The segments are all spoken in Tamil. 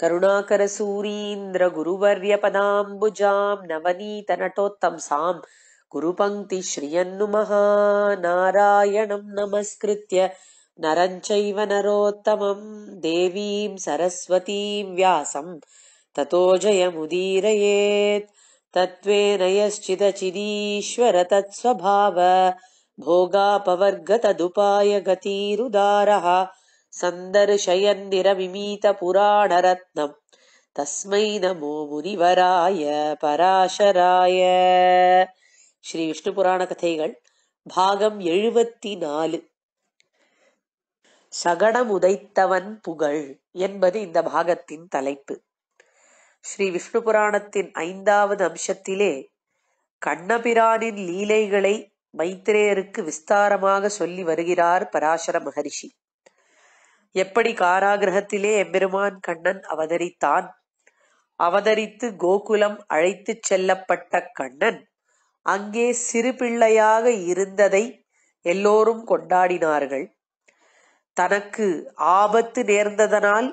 करुणाकरसूरीन्द्रगुरुवर्यपदाम्बुजां गुरुवर्यपदां साम् गुरुपङ्क्तिः श्रियम् नमस्कृत्य नरं चैव नरोत्तमं देवीम् सरस्वतीम् व्यासं ततो जयमुदीरयेत् तत्त्वेन यश्चिदचिदीश्वर भोगापवर्गतदुपायगतिरुदारः விமீத தஸ்மை முனிவராய பராசராய ஸ்ரீ விஷ்ணு புராண கதைகள் பாகம் எழுபத்தி நாலு சகடம் உதைத்தவன் புகழ் என்பது இந்த பாகத்தின் தலைப்பு ஸ்ரீ விஷ்ணு புராணத்தின் ஐந்தாவது அம்சத்திலே கண்ணபிரானின் லீலைகளை மைத்திரேயருக்கு விஸ்தாரமாக சொல்லி வருகிறார் பராசர மகரிஷி எப்படி காராகிரகத்திலே எம்பெருமான் கண்ணன் அவதரித்தான் அவதரித்து கோகுலம் அழைத்துச் செல்லப்பட்ட கண்ணன் அங்கே சிறு பிள்ளையாக இருந்ததை எல்லோரும் கொண்டாடினார்கள் தனக்கு ஆபத்து நேர்ந்ததனால்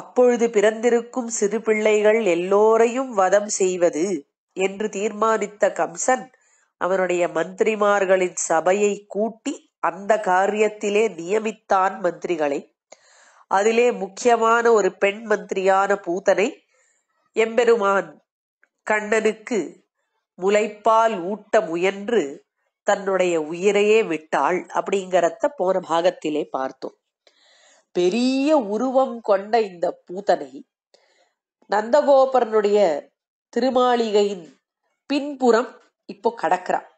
அப்பொழுது பிறந்திருக்கும் சிறு பிள்ளைகள் எல்லோரையும் வதம் செய்வது என்று தீர்மானித்த கம்சன் அவனுடைய மந்திரிமார்களின் சபையை கூட்டி அந்த காரியத்திலே நியமித்தான் மந்திரிகளை அதிலே முக்கியமான ஒரு பெண் மந்திரியான பூதனை எம்பெருமான் கண்ணனுக்கு முளைப்பால் ஊட்ட முயன்று தன்னுடைய உயிரையே விட்டாள் அப்படிங்கிறத போன பாகத்திலே பார்த்தோம் பெரிய உருவம் கொண்ட இந்த பூதனை நந்தகோபரனுடைய திருமாளிகையின் பின்புறம் இப்போ கடக்கிறான்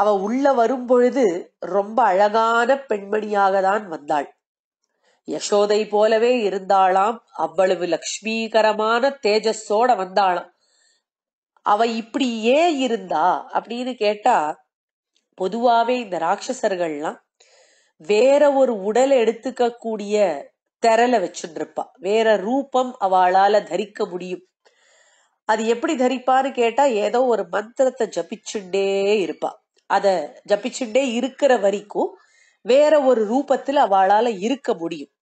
அவ உள்ள வரும்பொழுது ரொம்ப அழகான பெண்மணியாக தான் வந்தாள் யசோதை போலவே இருந்தாளாம் அவ்வளவு லக்ஷ்மீகரமான தேஜஸோட வந்தாளாம் அவ இப்படி ஏன் இருந்தா அப்படின்னு கேட்டா பொதுவாவே இந்த ராட்சசர்கள்லாம் வேற ஒரு உடல் எடுத்துக்க கூடிய திரல வச்சுருப்பா வேற ரூபம் அவளால தரிக்க முடியும் அது எப்படி தரிப்பான்னு கேட்டா ஏதோ ஒரு மந்திரத்தை ஜபிச்சுட்டே இருப்பா அதை ஜபிச்சுட்டே இருக்கிற வரைக்கும் வேற ஒரு ரூபத்தில் அவளால இருக்க முடியும்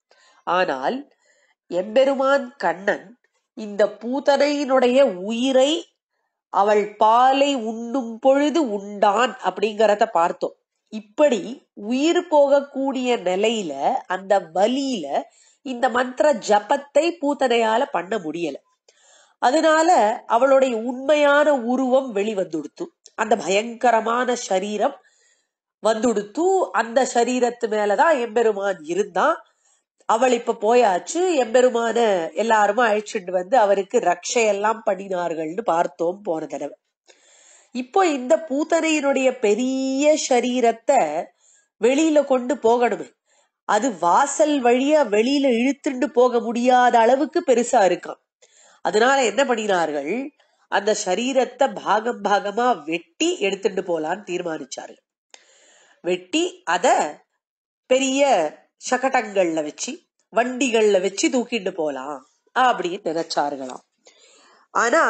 ஆனால் எம்பெருமான் கண்ணன் இந்த பூதனையினுடைய உயிரை அவள் பாலை உண்ணும் பொழுது உண்டான் அப்படிங்கிறத பார்த்தோம் இப்படி உயிர் போகக்கூடிய நிலையில அந்த வலியில இந்த மந்திர ஜபத்தை பூத்தனையால பண்ண முடியல அதனால அவளுடைய உண்மையான உருவம் வெளிவந்துடுத்து அந்த பயங்கரமான சரீரம் வந்துடுத்து அந்த சரீரத்து மேலதான் எம்பெருமான் இருந்தான் அவள் இப்ப போயாச்சு எம்பெருமான எல்லாருமே அழிச்சுட்டு வந்து அவருக்கு ரக்ஷையெல்லாம் பண்ணினார்கள்னு பார்த்தோம் போன தடவை இப்போ இந்த பூத்தனையினுடைய பெரிய சரீரத்தை வெளியில கொண்டு போகணுமே அது வாசல் வழியா வெளியில இழுத்துண்டு போக முடியாத அளவுக்கு பெருசா இருக்கான் அதனால என்ன பண்ணினார்கள் அந்த சரீரத்தை பாகம் பாகமா வெட்டி எடுத்துட்டு போலான்னு தீர்மானிச்சாரு வெட்டி அத பெரிய சகடங்கள்ல வச்சு வண்டிகள்ல வச்சு தூக்கிட்டு போலாம் அப்படின்னு நினைச்சாருங்களாம் ஆனா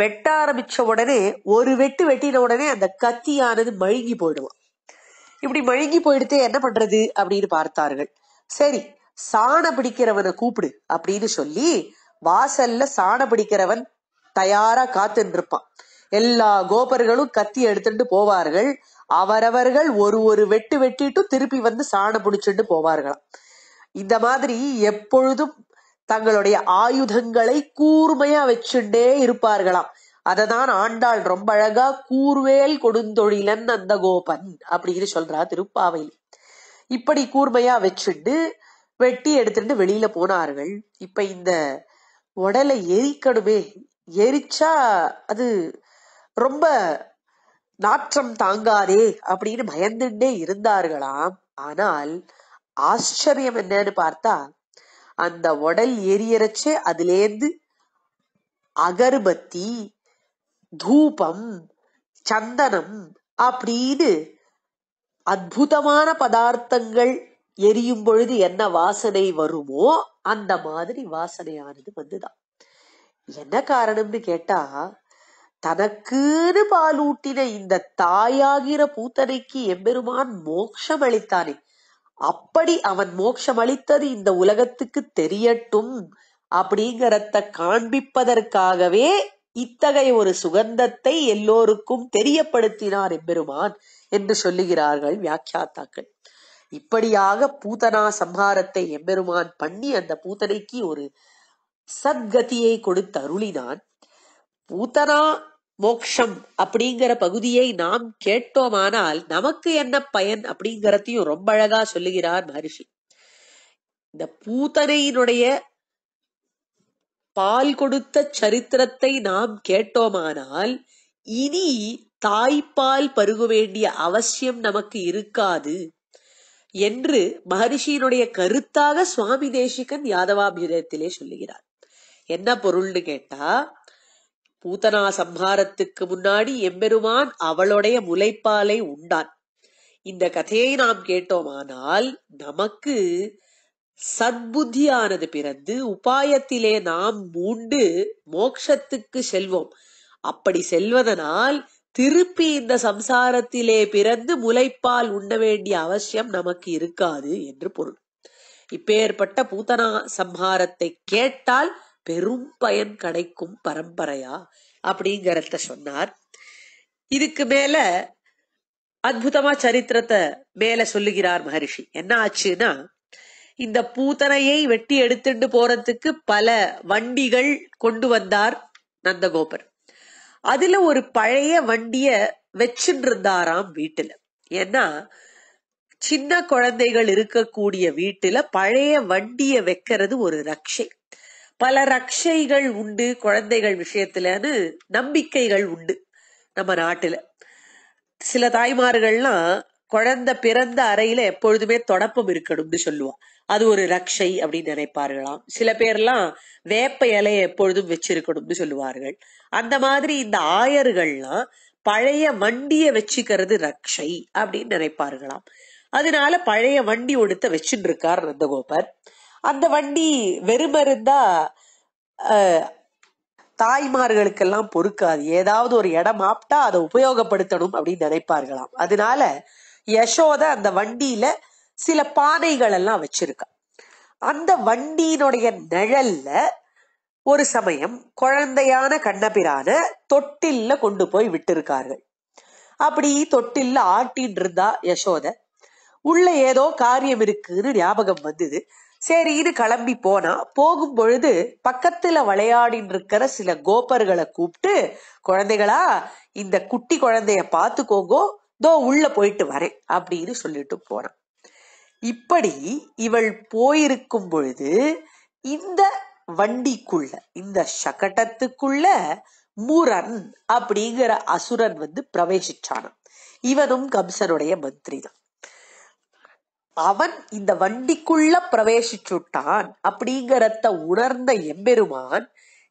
வெட்ட ஆரம்பிச்ச உடனே ஒரு வெட்டு வெட்டின உடனே அந்த கத்தியானது மழுங்கி போயிடுவான் இப்படி மழுங்கி போயிடுத்து என்ன பண்றது அப்படின்னு பார்த்தார்கள் சரி சாண பிடிக்கிறவனை கூப்பிடு அப்படின்னு சொல்லி வாசல்ல சாண பிடிக்கிறவன் தயாரா காத்துருப்பான் எல்லா கோபர்களும் கத்தி எடுத்துட்டு போவார்கள் அவரவர்கள் ஒரு ஒரு வெட்டு வெட்டிட்டு திருப்பி வந்து சாண புடிச்சுட்டு போவார்களாம் இந்த மாதிரி எப்பொழுதும் தங்களுடைய ஆயுதங்களை கூர்மையா வச்சுட்டே இருப்பார்களாம் அதை தான் ஆண்டாள் ரொம்ப அழகா கூர்வேல் கொடுந்தொழிலன் அந்த கோபன் அப்படின்னு சொல்றா திருப்பாவையில் இப்படி கூர்மையா வச்சுட்டு வெட்டி எடுத்துட்டு வெளியில போனார்கள் இப்ப இந்த உடலை எரிக்கணுமே எரிச்சா அது ரொம்ப நாற்றம் தாங்காதே அப்படின்னு பயந்துட்டே இருந்தார்களாம் ஆனால் ஆச்சரியம் என்னன்னு பார்த்தா அந்த உடல் எரியறச்சு அதுலேருந்து அகர்பத்தி தூபம் சந்தனம் அப்படின்னு அற்புதமான பதார்த்தங்கள் எரியும் பொழுது என்ன வாசனை வருமோ அந்த மாதிரி வாசனையானது வந்துதான் என்ன காரணம்னு கேட்டா தனக்குன்னு பாலூட்டின இந்த தாயாகிற பூத்தனைக்கு எம்பெருமான் மோட்சம் அளித்தானே அப்படி அவன் மோட்சம் அளித்தது இந்த உலகத்துக்கு தெரியட்டும் அப்படிங்கறத காண்பிப்பதற்காகவே இத்தகைய ஒரு சுகந்தத்தை எல்லோருக்கும் தெரியப்படுத்தினார் எம்பெருமான் என்று சொல்லுகிறார்கள் வியாக்கியாத்தாக்கள் இப்படியாக பூதனா சம்ஹாரத்தை எம்பெருமான் பண்ணி அந்த பூத்தனைக்கு ஒரு சத்கதியை கொடுத்து அருளினான் பூத்தனா மோக்ஷம் அப்படிங்கிற பகுதியை நாம் கேட்டோமானால் நமக்கு என்ன பயன் அப்படிங்கிறதையும் ரொம்ப அழகா சொல்லுகிறார் மகரிஷி இந்த பூத்தனையினுடைய பால் கொடுத்த சரித்திரத்தை நாம் கேட்டோமானால் இனி தாய்ப்பால் பருக வேண்டிய அவசியம் நமக்கு இருக்காது என்று மகரிஷியினுடைய கருத்தாக சுவாமி தேசிகன் யாதவாபியுதயத்திலே சொல்லுகிறார் என்ன பொருள்னு கேட்டா பூத்தனா சம்ஹாரத்துக்கு முன்னாடி எம்பெருமான் அவளுடைய முளைப்பாலை உண்டான் இந்த கதையை நாம் கேட்டோமானால் நமக்கு சத்புத்தியானது பிறந்து உபாயத்திலே நாம் மூண்டு மோக்ஷத்துக்கு செல்வோம் அப்படி செல்வதனால் திருப்பி இந்த சம்சாரத்திலே பிறந்து முலைப்பால் உண்ண வேண்டிய அவசியம் நமக்கு இருக்காது என்று பொருள் இப்பேற்பட்ட பூத்தனா சம்ஹாரத்தை கேட்டால் பெரும் பயன் கிடைக்கும் பரம்பரையா அப்படிங்கிறத சொன்னார் இதுக்கு மேல அற்புதமா சரித்திரத்தை மேல சொல்லுகிறார் மகரிஷி என்ன ஆச்சுன்னா இந்த பூத்தனையை வெட்டி எடுத்துட்டு போறதுக்கு பல வண்டிகள் கொண்டு வந்தார் நந்தகோபர் அதுல ஒரு பழைய வண்டிய வச்சுட்டு இருந்தாராம் வீட்டுல ஏன்னா சின்ன குழந்தைகள் இருக்கக்கூடிய வீட்டுல பழைய வண்டிய வைக்கிறது ஒரு ரக்ஷை பல ரக்ஷைகள் உண்டு குழந்தைகள் விஷயத்துலன்னு நம்பிக்கைகள் உண்டு நம்ம நாட்டுல சில தாய்மார்கள்லாம் குழந்தை பிறந்த அறையில எப்பொழுதுமே தொடப்பம் இருக்கணும்னு சொல்லுவோம் அது ஒரு ரக்ஷை அப்படின்னு நினைப்பார்களாம் சில பேர்லாம் வேப்ப இலைய எப்பொழுதும் வச்சிருக்கணும்னு சொல்லுவார்கள் அந்த மாதிரி இந்த ஆயர்கள்லாம் பழைய வண்டிய வச்சுக்கிறது ரக்ஷை அப்படின்னு நினைப்பார்களாம் அதனால பழைய வண்டி ஒடுத்த வச்சுட்டு இருக்கார் நந்தகோபர் அந்த வண்டி வெறுமருந்தா தாய்மார்களுக்கெல்லாம் பொறுக்காது ஏதாவது ஒரு இடம் ஆப்டா அதை உபயோகப்படுத்தணும் அப்படின்னு நினைப்பார்களாம் அதனால யசோத அந்த வண்டியில சில பானைகள் எல்லாம் வச்சிருக்கா அந்த வண்டியினுடைய நிழல்ல ஒரு சமயம் குழந்தையான கண்ணபிரான தொட்டில்ல கொண்டு போய் விட்டிருக்கார்கள் அப்படி தொட்டில்ல ஆட்டின் இருந்தா யசோத உள்ள ஏதோ காரியம் இருக்குன்னு ஞாபகம் வந்தது சரி இது கிளம்பி போனா போகும் பொழுது பக்கத்துல விளையாடின்னு இருக்கிற சில கோபர்களை கூப்பிட்டு குழந்தைகளா இந்த குட்டி குழந்தைய பார்த்துக்கோங்கோ தோ உள்ள போயிட்டு வரேன் அப்படின்னு சொல்லிட்டு போறான் இப்படி இவள் போயிருக்கும் பொழுது இந்த வண்டிக்குள்ள இந்த சகட்டத்துக்குள்ள முரன் அப்படிங்கிற அசுரன் வந்து பிரவேசிச்சானான் இவனும் கம்சனுடைய மந்திரி தான் அவன் இந்த வண்டிக்குள்ள பிரவேசிச்சுட்டான் அப்படிங்கிறத உணர்ந்த எம்பெருமான்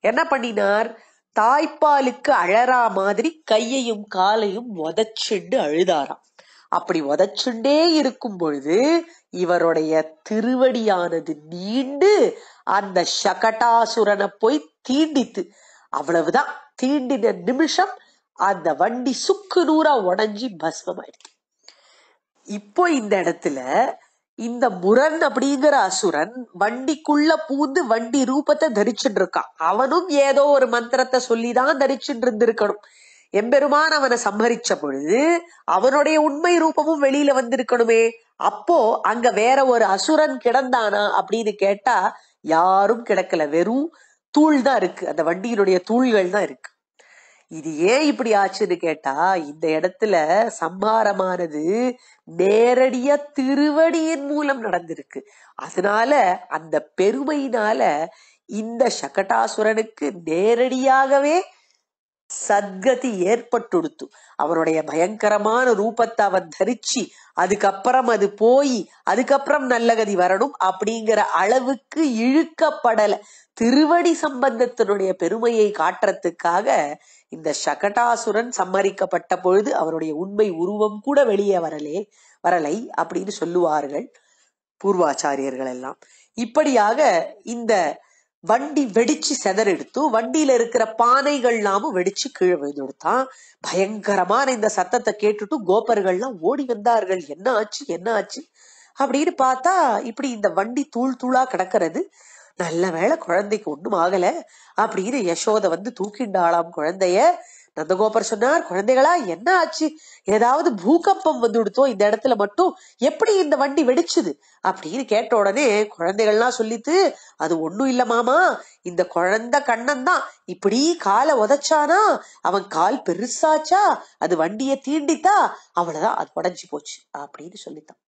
என்ன பண்ணினார் தாய்ப்பாலுக்கு அழறா மாதிரி கையையும் காலையும் உதச்சுண்டு அழுதாராம் அப்படி உதச்சுண்டே இருக்கும் பொழுது இவருடைய திருவடியானது நீண்டு அந்த சகட்டாசுரனை போய் தீண்டித்து அவ்வளவுதான் தீண்டின நிமிஷம் அந்த வண்டி சுக்கு நூறா உடஞ்சி பஸ்மமாயிடுது இப்போ இந்த இடத்துல இந்த முரண் அப்படிங்கிற அசுரன் வண்டிக்குள்ள பூந்து வண்டி ரூபத்தை தரிச்சுட்டு இருக்கான் அவனும் ஏதோ ஒரு மந்திரத்தை சொல்லிதான் தரிச்சுட்டு இருந்திருக்கணும் எம்பெருமான் அவனை சம்மரிச்ச பொழுது அவனுடைய உண்மை ரூபமும் வெளியில வந்திருக்கணுமே அப்போ அங்க வேற ஒரு அசுரன் கிடந்தானா அப்படின்னு கேட்டா யாரும் கிடக்கல வெறும் தூள் தான் இருக்கு அந்த வண்டியினுடைய தூள்கள் தான் இருக்கு இது ஏன் இப்படி ஆச்சுன்னு கேட்டா இந்த இடத்துல சம்ஹாரமானது நேரடியா திருவடியின் மூலம் நடந்திருக்கு அதனால அந்த பெருமையினால இந்த சகட்டாசுரனுக்கு நேரடியாகவே சத்கதி ஏற்பட்டுடுத்து அவனுடைய பயங்கரமான ரூபத்தை அவன் தரிச்சு அதுக்கப்புறம் அது போய் அதுக்கப்புறம் நல்ல கதி வரணும் அப்படிங்கிற அளவுக்கு இழுக்கப்படல திருவடி சம்பந்தத்தினுடைய பெருமையை காட்டுறதுக்காக இந்த சகடாசுரன் சம்மரிக்கப்பட்ட பொழுது அவனுடைய உண்மை உருவம் கூட வெளியே வரலே வரலை அப்படின்னு சொல்லுவார்கள் பூர்வாச்சாரியர்கள் எல்லாம் இப்படியாக இந்த வண்டி வெடிச்சு செதறெடுத்து வண்டியில இருக்கிற எல்லாமும் வெடிச்சு கீழே விழுந்துடுத்தான் பயங்கரமான இந்த சத்தத்தை கேட்டுட்டு எல்லாம் ஓடி வந்தார்கள் என்ன ஆச்சு என்ன ஆச்சு அப்படின்னு பார்த்தா இப்படி இந்த வண்டி தூள் தூளா கிடக்கிறது நல்ல வேலை குழந்தைக்கு ஒண்ணும் ஆகல அப்படின்னு யசோத வந்து தூக்கிண்டாளாம் குழந்தைய நந்தகோபர் சொன்னார் குழந்தைகளா என்ன ஆச்சு ஏதாவது பூகம்பம் வந்து விடுத்தோ இந்த இடத்துல மட்டும் எப்படி இந்த வண்டி வெடிச்சுது அப்படின்னு கேட்ட உடனே குழந்தைகள்லாம் சொல்லித்து அது ஒண்ணும் இல்ல மாமா இந்த குழந்தை கண்ணன் தான் இப்படி காலை உதச்சானா அவன் கால் பெருசாச்சா அது வண்டிய தீண்டித்தா அவ்வளவுதான் அது உடஞ்சி போச்சு அப்படின்னு சொல்லித்தான்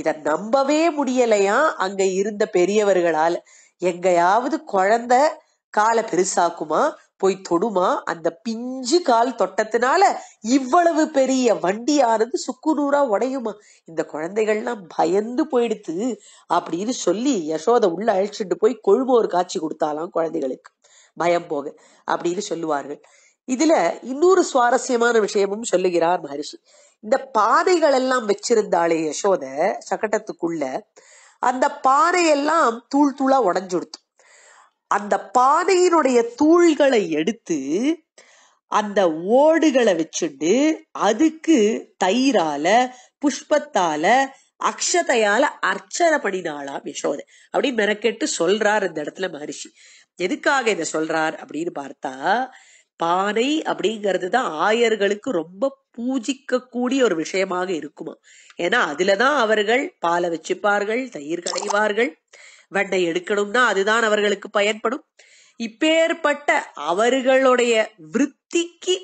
இத நம்பவே முடியலையா அங்க இருந்த பெரியவர்களால எங்கயாவது குழந்தை காலை பெருசாக்குமா போய் தொடுமா அந்த பிஞ்சு கால் தொட்டத்தினால இவ்வளவு பெரிய வண்டியானது சுக்கு நூறா உடையுமா இந்த குழந்தைகள்லாம் பயந்து போயிடுத்து அப்படின்னு சொல்லி யசோதை உள்ள அழைச்சிட்டு போய் ஒரு காட்சி கொடுத்தாலாம் குழந்தைகளுக்கு பயம் போக அப்படின்னு சொல்லுவார்கள் இதுல இன்னொரு சுவாரஸ்யமான விஷயமும் சொல்லுகிறார் மகரிஷி இந்த பாதைகள் எல்லாம் வச்சிருந்தாளே யசோத சகட்டத்துக்குள்ள அந்த பானையெல்லாம் தூள் தூளா உடஞ்சுடுத்தும் அந்த பானையினுடைய தூள்களை எடுத்து அந்த ஓடுகளை வச்சுட்டு அதுக்கு தயிரால புஷ்பத்தால அக்ஷதையால அர்ச்சனை பண்ணினாளாம் யசோதை அப்படி மெனக்கெட்டு சொல்றார் இந்த இடத்துல மகரிஷி எதுக்காக இதை சொல்றார் அப்படின்னு பார்த்தா பானை அப்படிங்கிறது தான் ஆயர்களுக்கு ரொம்ப பூஜிக்கக்கூடிய ஒரு விஷயமாக இருக்குமா ஏன்னா அதுலதான் அவர்கள் பாலை வச்சுப்பார்கள் தயிர் கடைவார்கள் வெண்டை எடுக்கணும்னா அதுதான் அவர்களுக்கு பயன்படும் இப்பேற்பட்ட அவர்களுடைய விற்பிக்கு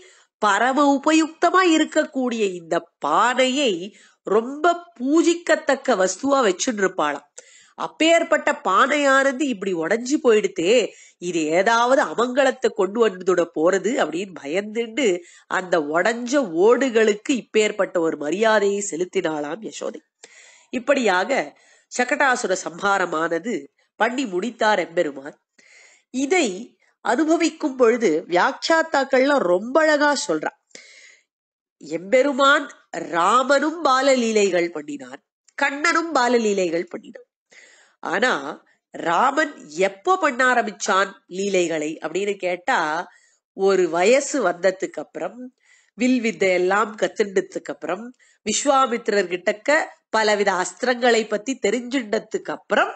பரம உபயுக்தமா இருக்கக்கூடிய இந்த பானையை ரொம்ப பூஜிக்கத்தக்க வஸ்துவா இருப்பாளாம் அப்பேற்பட்ட பானையானது இப்படி உடஞ்சி போயிடுதே இது ஏதாவது அமங்கலத்தை கொண்டு வந்துட போறது அப்படின்னு பயந்துண்டு அந்த உடஞ்ச ஓடுகளுக்கு இப்பேற்பட்ட ஒரு மரியாதையை செலுத்தினாளாம் யசோதை இப்படியாக சகடாசுர சம்ஹாரமானது பண்ணி முடித்தார் எம்பெருமான் இதை அனுபவிக்கும் பொழுது வியாட்சாத்தாக்கள்லாம் ரொம்ப அழகா சொல்றா எம்பெருமான் ராமனும் பாலலீலைகள் பண்ணினான் கண்ணனும் பாலலீலைகள் பண்ணினான் ஆனா ராமன் எப்போ பண்ண ஆரம்பிச்சான் லீலைகளை அப்படின்னு கேட்டா ஒரு வயசு வந்ததுக்கு அப்புறம் வில் வித்தை எல்லாம் கத்துண்டதுக்கு அப்புறம் விஸ்வாமித்திரர் கிட்டக்க பலவித அஸ்திரங்களை பத்தி தெரிஞ்சுட்டதுக்கு அப்புறம்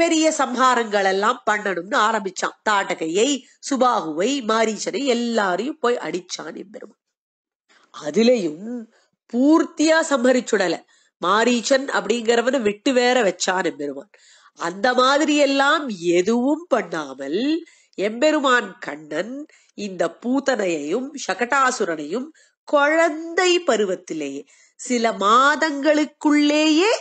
பெரிய சம்ஹாரங்கள் எல்லாம் பண்ணணும்னு ஆரம்பிச்சான் தாடகையை சுபாகுவை மாரீசனை எல்லாரையும் போய் அடிச்சான் எம்பெருமான் அதுலயும் பூர்த்தியா சம்ஹரிச்சுடல மாரீச்சன் அப்படிங்கிறவன விட்டு வேற வச்சான் எம்பெருமான் அந்த மாதிரி எல்லாம் எதுவும் பண்ணாமல் எம்பெருமான் கண்ணன் இந்த பூத்தனையையும் சகட்டாசுரனையும் குழந்தை பருவத்திலேயே சில மாதங்களுக்குள்ளேயே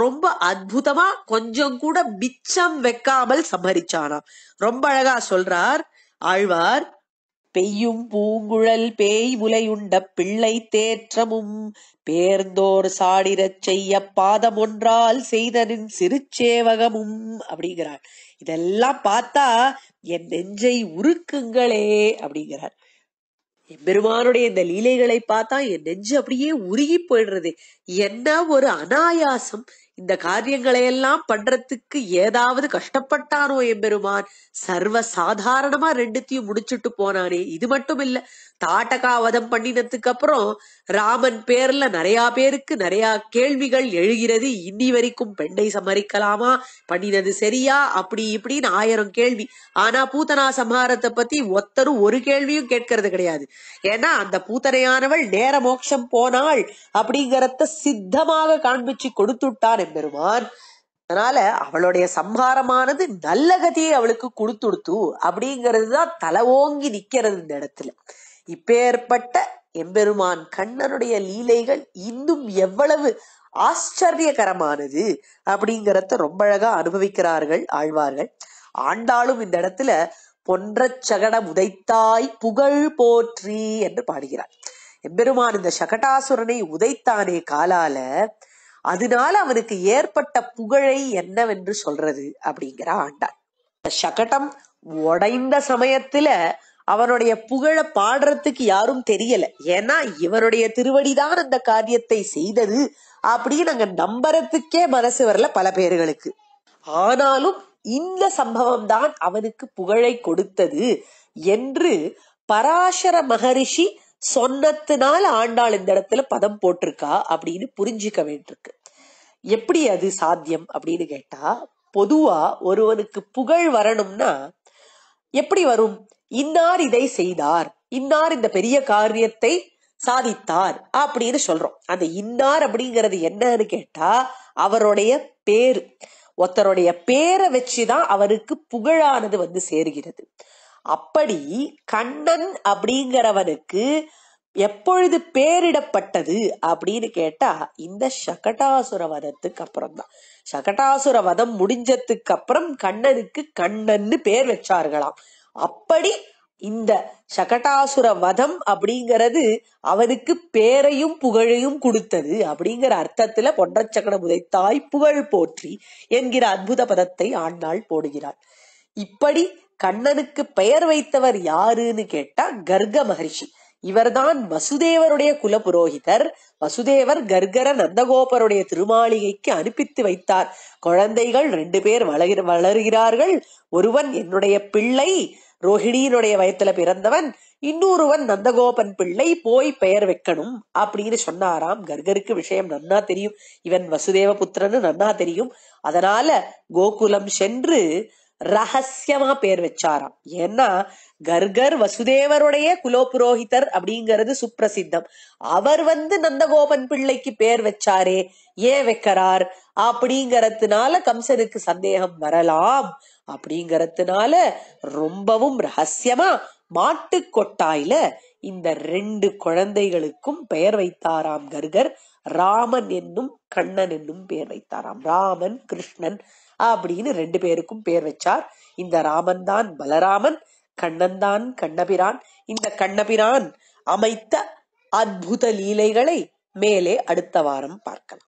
ரொம்ப அற்புதமா கொஞ்சம் கூட மிச்சம் வைக்காமல் சமரிச்சாராம் ரொம்ப அழகா சொல்றார் ஆழ்வார் பெய்யும் பூங்குழல் பேய் முலையுண்ட பிள்ளை தேற்றமும் பேர்ந்தோர் சாடிரச் செய்ய பாதம் ஒன்றால் செய்தனின் சிறுச்சேவகமும் அப்படிங்கிறார் இதெல்லாம் பார்த்தா என் நெஞ்சை உருக்குங்களே அப்படிங்கிறார் பெருமானுடைய இந்த லீலைகளை பார்த்தா என் நெஞ்சு அப்படியே உருகி போயிடுறது என்ன ஒரு அனாயாசம் இந்த காரியங்களையெல்லாம் பண்றதுக்கு ஏதாவது கஷ்டப்பட்டாரோ எம்பெருமான் சர்வ சாதாரணமா ரெண்டுத்தையும் முடிச்சுட்டு போனானே இது மட்டும் இல்ல தாட்டகா வதம் பண்ணினதுக்கு அப்புறம் ராமன் பேர்ல நிறைய பேருக்கு நிறைய கேள்விகள் எழுகிறது இன்னி வரைக்கும் பெண்ணை சமரிக்கலாமா பண்ணினது சரியா அப்படி இப்படின்னு ஆயிரம் கேள்வி ஆனா பூத்தனா சம்ஹாரத்தை பத்தி ஒத்தரும் ஒரு கேள்வியும் கேட்கறது கிடையாது ஏன்னா அந்த பூத்தனையானவள் நேர மோட்சம் போனாள் அப்படிங்கறத சித்தமாக காண்பிச்சு கொடுத்துட்டான் எம்பெருமான் அதனால அவளுடைய சம்ஹாரமானது நல்ல கதியை அவளுக்கு கொடுத்துடுத்து அப்படிங்கிறது தான் தலவோங்கி நிக்கிறது இந்த இடத்துல இப்பேற்பட்ட எம்பெருமான் கண்ணனுடைய லீலைகள் இன்னும் எவ்வளவு ஆச்சரியகரமானது அப்படிங்கிறத ரொம்ப அழகா அனுபவிக்கிறார்கள் ஆழ்வார்கள் ஆண்டாளும் இந்த இடத்துல பொன்ற சகட உதைத்தாய் புகழ் போற்றி என்று பாடுகிறார் எம்பெருமான் இந்த சகடாசுரனை உதைத்தானே காலால அதனால அவனுக்கு ஏற்பட்ட புகழை என்னவென்று சொல்றது அப்படிங்கிற ஆண்டாள் சகடம் உடைந்த சமயத்துல அவனுடைய புகழ பாடுறதுக்கு யாரும் தெரியல ஏன்னா இவனுடைய திருவடிதான் அந்த காரியத்தை செய்தது அப்படின்னு அங்க நம்பறதுக்கே மனசு வரல பல பேர்களுக்கு ஆனாலும் இந்த சம்பவம் தான் அவனுக்கு புகழை கொடுத்தது என்று பராசர மகரிஷி சொன்னத்தினால் ஆண்டாள் இந்த இடத்துல பதம் போட்டிருக்கா அப்படின்னு புரிஞ்சுக்க வேண்டியிருக்கு எப்படி அது சாத்தியம் அப்படின்னு கேட்டா பொதுவா ஒருவனுக்கு புகழ் வரணும்னா எப்படி வரும் இன்னார் இதை செய்தார் இன்னார் இந்த பெரிய காரியத்தை சாதித்தார் அப்படின்னு சொல்றோம் அந்த இன்னார் அப்படிங்கிறது என்னன்னு கேட்டா அவருடைய பேரு ஒருத்தருடைய பேரை வச்சுதான் அவருக்கு புகழானது வந்து சேருகிறது அப்படி கண்ணன் அப்படிங்கிறவனுக்கு எப்பொழுது பேரிடப்பட்டது அப்படின்னு கேட்டா இந்த சகட்டாசுர வதத்துக்கு அப்புறம் தான் சகட்டாசுர வதம் முடிஞ்சதுக்கு அப்புறம் கண்ணனுக்கு கண்ணன்னு பேர் வச்சார்களாம் அப்படி இந்த சகட்டாசுர வதம் அப்படிங்கிறது அவனுக்கு பேரையும் புகழையும் கொடுத்தது அப்படிங்கிற அர்த்தத்துல பொன்றச்சக்கன தாய் புகழ் போற்றி என்கிற அற்புத பதத்தை ஆண்டாள் போடுகிறாள் இப்படி கண்ணனுக்கு பெயர் வைத்தவர் யாருன்னு கேட்டா கர்க மகரிஷி இவர்தான் வசுதேவருடைய குல புரோகிதர் வசுதேவர் கர்கர நந்தகோபருடைய திருமாளிகைக்கு அனுப்பித்து வைத்தார் குழந்தைகள் ரெண்டு பேர் வளர் வளர்கிறார்கள் ஒருவன் என்னுடைய பிள்ளை ரோஹிணியினுடைய வயத்துல பிறந்தவன் இன்னொருவன் நந்தகோபன் பிள்ளை போய் பெயர் வைக்கணும் அப்படின்னு சொன்னாராம் கர்கருக்கு விஷயம் நன்னா தெரியும் இவன் வசுதேவ புத்திரன்னு நன்னா தெரியும் அதனால கோகுலம் சென்று ரகசியமா பேர் வச்சாராம் ஏன்னா கர்கர் வசுதேவருடைய குலோபுரோஹிதர் அப்படிங்கிறது சுப்பிரசித்தம் அவர் வந்து நந்தகோபன் பிள்ளைக்கு பேர் வச்சாரே ஏன் வைக்கிறார் அப்படிங்கறதுனால கம்சனுக்கு சந்தேகம் வரலாம் அப்படிங்கறதுனால ரொம்பவும் ரகசியமா மாட்டு கொட்டாயில இந்த ரெண்டு குழந்தைகளுக்கும் பெயர் வைத்தாராம் கர்கர் ராமன் என்னும் கண்ணன் என்னும் பெயர் வைத்தாராம் ராமன் கிருஷ்ணன் அப்படின்னு ரெண்டு பேருக்கும் பேர் வச்சார் இந்த ராமன் தான் பலராமன் கண்ணன் தான் கண்ணபிரான் இந்த கண்ணபிரான் அமைத்த அத்புத லீலைகளை மேலே அடுத்த வாரம் பார்க்கலாம்